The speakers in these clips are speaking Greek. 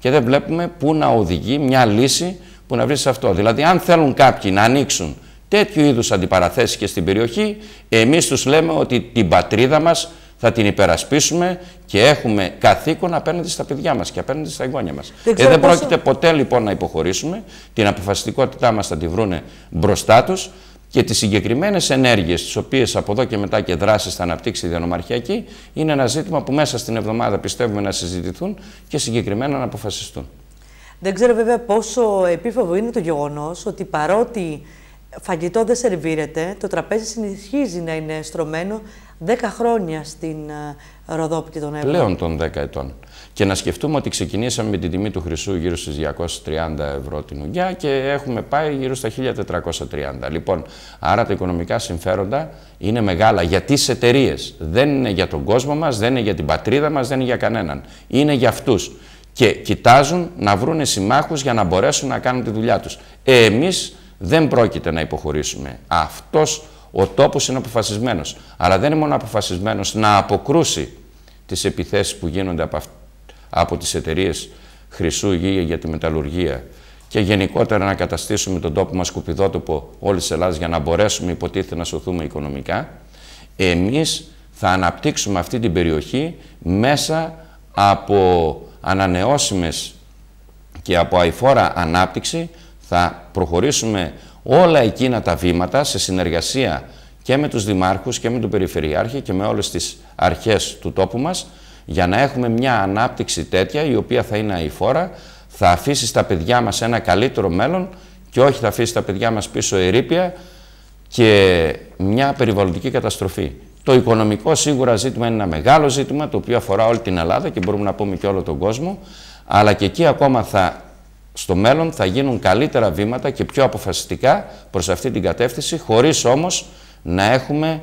και δεν βλέπουμε πού να οδηγεί μια λύση που να βρει σε αυτό. Δηλαδή, αν θέλουν κάποιοι να ανοίξουν τέτοιου είδους αντιπαραθέσεις και στην περιοχή, εμείς τους λέμε ότι την πατρίδα μας θα την υπερασπίσουμε και έχουμε καθήκον απέναντι στα παιδιά μας και απέναντι στα εγγόνια μας. Δεν, ε, δεν πρόκειται ποτέ λοιπόν να υποχωρήσουμε, την αποφασιστικότητά μας θα τη βρούνε μπροστά τους και τις συγκεκριμένες ενέργειες, τις οποίες από εδώ και μετά και δράσεις θα αναπτύξει η διανομαρχιακή, είναι ένα ζήτημα που μέσα στην εβδομάδα πιστεύουμε να συζητηθούν και συγκεκριμένα να αποφασιστούν. Δεν ξέρω βέβαια πόσο επίφοβο είναι το γεγονός ότι παρότι φαγητό δεν σερβίρεται, το τραπέζι συνεχίζει να είναι στρωμένο Δέκα χρόνια στην και ε, τον Εύρο. Πλέον των 10 ετών. Και να σκεφτούμε ότι ξεκινήσαμε με την τιμή του χρυσού γύρω στις 230 ευρώ την ουγγιά και έχουμε πάει γύρω στα 1430. Λοιπόν, άρα τα οικονομικά συμφέροντα είναι μεγάλα για τις εταιρείες. Δεν είναι για τον κόσμο μας, δεν είναι για την πατρίδα μας, δεν είναι για κανέναν. Είναι για αυτούς. Και κοιτάζουν να βρούνε συμμάχους για να μπορέσουν να κάνουν τη δουλειά τους. Ε, εμείς δεν πρόκειται να υποχωρήσουμε. Αυτός ο τόπος είναι αποφασισμένος. Αλλά δεν είναι μόνο αποφασισμένος να αποκρούσει τις επιθέσεις που γίνονται από, από τις εταιρείες χρυσού ή για τη μεταλλουργία και γενικότερα να καταστήσουμε τον τόπο μας κουπιδότοπο όλης της Ελλάδας, για να μπορέσουμε υποτίθεται να σωθούμε οικονομικά, εμείς θα αναπτύξουμε αυτή την περιοχή μέσα από ανανεώσιμες και από αηφόρα ανάπτυξη, θα προχωρήσουμε όλα εκείνα τα βήματα σε συνεργασία και με τους δημάρχους και με τον Περιφερειάρχη και με όλες τις αρχές του τόπου μας για να έχουμε μια ανάπτυξη τέτοια η οποία θα είναι αηφόρα, θα αφήσει στα παιδιά μας ένα καλύτερο μέλλον και όχι θα αφήσει τα παιδιά μας πίσω ερήπια και μια περιβαλλοντική καταστροφή. Το οικονομικό σίγουρα ζήτημα είναι ένα μεγάλο ζήτημα το οποίο αφορά όλη την Ελλάδα και μπορούμε να πούμε και όλο τον κόσμο αλλά και εκεί ακόμα θα στο μέλλον θα γίνουν καλύτερα βήματα και πιο αποφασιστικά προς αυτή την κατεύθυνση, χωρίς όμως να έχουμε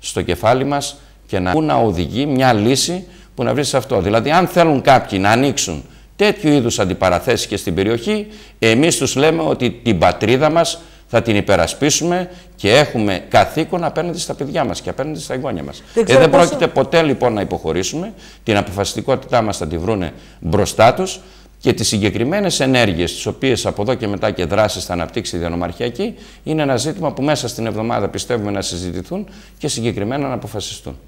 στο κεφάλι μας και να, οδηγεί μια λύση που να βρει σε αυτό. Δηλαδή, αν θέλουν κάποιοι να ανοίξουν τέτοιου είδους αντιπαραθέσεις και στην περιοχή, εμείς τους λέμε ότι την πατρίδα μας θα την υπερασπίσουμε και έχουμε καθήκον απέναντι στα παιδιά μας και απέναντι στα εγγόνια μας. Δεν, ε, δεν πρόκειται ποτέ λοιπόν να υποχωρήσουμε, την αποφασιστικότητά μας θα τη βρούνε μπροστά τους, και τις συγκεκριμένες ενέργειες, τις οποίες από εδώ και μετά και δράσεις θα αναπτύξει η διανομαρχιακή, είναι ένα ζήτημα που μέσα στην εβδομάδα πιστεύουμε να συζητηθούν και συγκεκριμένα να αποφασιστούν.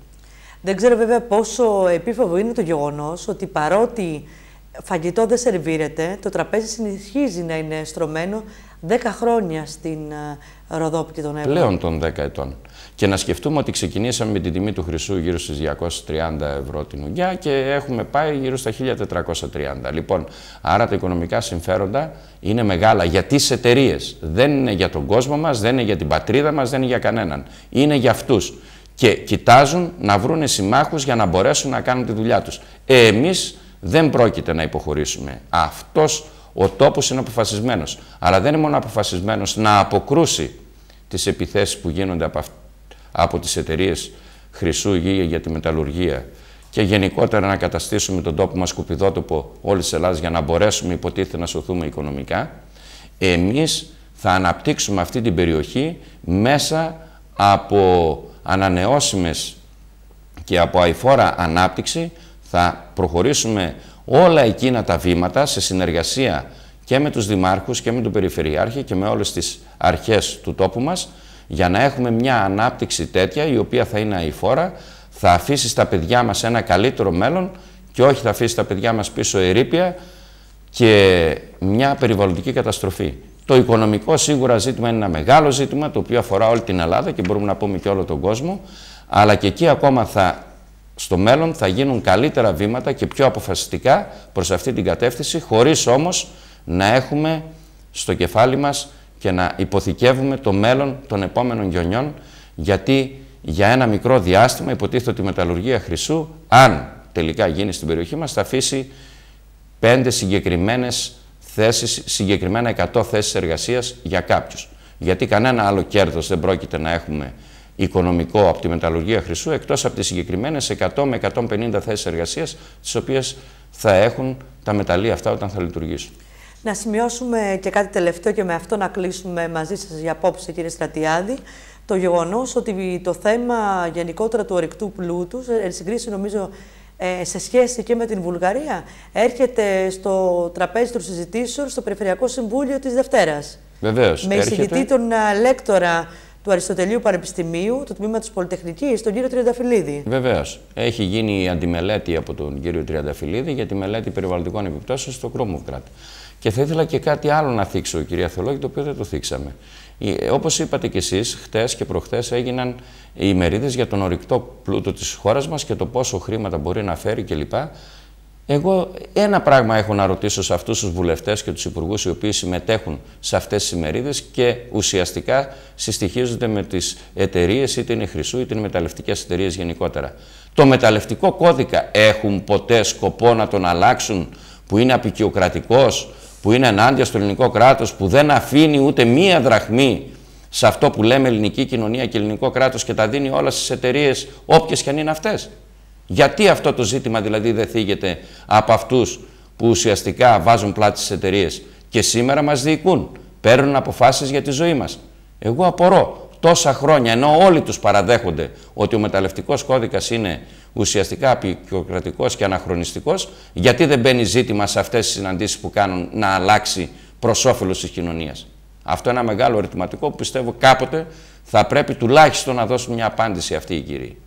Δεν ξέρω βέβαια πόσο επίφοβο είναι το γεγονός ότι παρότι φαγητό δεν σερβίρεται, το τραπέζι συνεχίζει να είναι στρωμένο 10 χρόνια στην ε, Ροδόπη και τον Εύρο. Πλέον των 10 ετών. Και να σκεφτούμε ότι ξεκινήσαμε με την τιμή του χρυσού γύρω στις 230 ευρώ την ουγγιά και έχουμε πάει γύρω στα 1430. Λοιπόν, άρα τα οικονομικά συμφέροντα είναι μεγάλα για τις εταιρείες. Δεν είναι για τον κόσμο μας, δεν είναι για την πατρίδα μας, δεν είναι για κανέναν. Είναι για αυτούς. Και κοιτάζουν να βρούνε συμμάχους για να μπορέσουν να κάνουν τη δουλειά τους. Ε, εμείς δεν πρόκειται να υποχωρήσουμε. Αυτός ο τόπος είναι αποφασισμένος. Αλλά δεν είναι μόνο αποφασισμένος να αποκρούσει τις επιθέσεις που γίνονται από, από τις εταιρείες χρυσού για τη μεταλλουργία και γενικότερα να καταστήσουμε τον τόπο μας σκουπιδότοπο όλης της Ελλάδας για να μπορέσουμε υποτίθεται να σωθούμε οικονομικά. Εμείς θα αναπτύξουμε αυτή την περιοχή μέσα από ανανεώσιμες και από αηφόρα ανάπτυξη θα προχωρήσουμε όλα εκείνα τα βήματα σε συνεργασία και με τους δημάρχους και με τον Περιφερειάρχη και με όλες τις αρχές του τόπου μας για να έχουμε μια ανάπτυξη τέτοια η οποία θα είναι αηφόρα, θα αφήσει στα παιδιά μας ένα καλύτερο μέλλον και όχι θα αφήσει τα παιδιά μας πίσω ερήπια και μια περιβαλλοντική καταστροφή. Το οικονομικό σίγουρα ζήτημα είναι ένα μεγάλο ζήτημα το οποίο αφορά όλη την Ελλάδα και μπορούμε να πούμε και όλο τον κόσμο αλλά και εκεί ακόμα θα στο μέλλον θα γίνουν καλύτερα βήματα και πιο αποφασιστικά προς αυτή την κατεύθυνση, χωρίς όμως να έχουμε στο κεφάλι μας και να υποθηκεύουμε το μέλλον των επόμενων γιονιών, γιατί για ένα μικρό διάστημα υποτίθεται ότι η μεταλλουργία χρυσού, αν τελικά γίνει στην περιοχή μας, θα αφήσει πέντε συγκεκριμένες θέσεις, συγκεκριμένα 100 θέσεις εργασίας για κάποιους. Γιατί κανένα άλλο κέρδος δεν πρόκειται να έχουμε οικονομικό από τη μεταλλουργία χρυσού, εκτός από τις συγκεκριμένες 100 με 150 θέσεις εργασίας, τις οποίες θα έχουν τα μεταλλεία αυτά όταν θα λειτουργήσουν. Να σημειώσουμε και κάτι τελευταίο και με αυτό να κλείσουμε μαζί σας για απόψη κύριε Στρατιάδη. Το γεγονός ότι το θέμα γενικότερα του ορυκτού πλούτου, εν συγκρίση νομίζω ε, σε σχέση και με την Βουλγαρία, έρχεται στο τραπέζι των συζητήσεων στο Περιφερειακό Συμβούλιο της Δευτέρας. Βεβαίως. Με εισηγητή έρχεται... τον ε, λέκτορα του Αριστοτελείου Πανεπιστημίου, του τμήματο Πολυτεχνικής, τον κύριο Τριανταφυλλίδη. Βεβαίως. Έχει γίνει αντιμελέτη από τον κύριο Τριανταφυλλίδη για τη μελέτη περιβαλλοντικών επιπτώσεων στο Κρόμουγκρατ. Και θα ήθελα και κάτι άλλο να θίξω, κυρία Θεολόγη, το οποίο δεν το θίξαμε. Όπως είπατε κι εσείς, χτες και προχθές έγιναν οι μερίδε για τον ορυκτό πλούτο της χώρας μας και το πόσο χρήματα μπορεί να φέρει κλπ. Εγώ ένα πράγμα έχω να ρωτήσω σε αυτούς τους βουλευτές και τους υπουργούς οι οποίοι συμμετέχουν σε αυτές τις ημερίδες και ουσιαστικά συστοιχίζονται με τις εταιρείες είτε είναι χρυσού είτε είναι μεταλλευτικές εταιρείες γενικότερα. Το μεταλλευτικό κώδικα έχουν ποτέ σκοπό να τον αλλάξουν που είναι απεικιοκρατικός, που είναι ενάντια στο ελληνικό κράτος, που δεν αφήνει ούτε μία δραχμή σε αυτό που λέμε ελληνική κοινωνία και ελληνικό κράτος και τα δίνει όλα στις εταιρείες όποιες και αν είναι αυτές. Γιατί αυτό το ζήτημα δηλαδή δεν θίγεται από αυτούς που ουσιαστικά βάζουν πλάτη στις εταιρείες και σήμερα μας διοικούν, παίρνουν αποφάσεις για τη ζωή μας. Εγώ απορώ τόσα χρόνια, ενώ όλοι τους παραδέχονται ότι ο μεταλλευτικός κώδικας είναι ουσιαστικά απεικιοκρατικός και αναχρονιστικός, γιατί δεν μπαίνει ζήτημα σε αυτές τις συναντήσεις που κάνουν να αλλάξει προς όφελος της κοινωνίας. Αυτό είναι ένα μεγάλο ερωτηματικό που πιστεύω κάποτε θα πρέπει τουλάχιστον να δώσουν μια απάντηση αυτή η κυρία.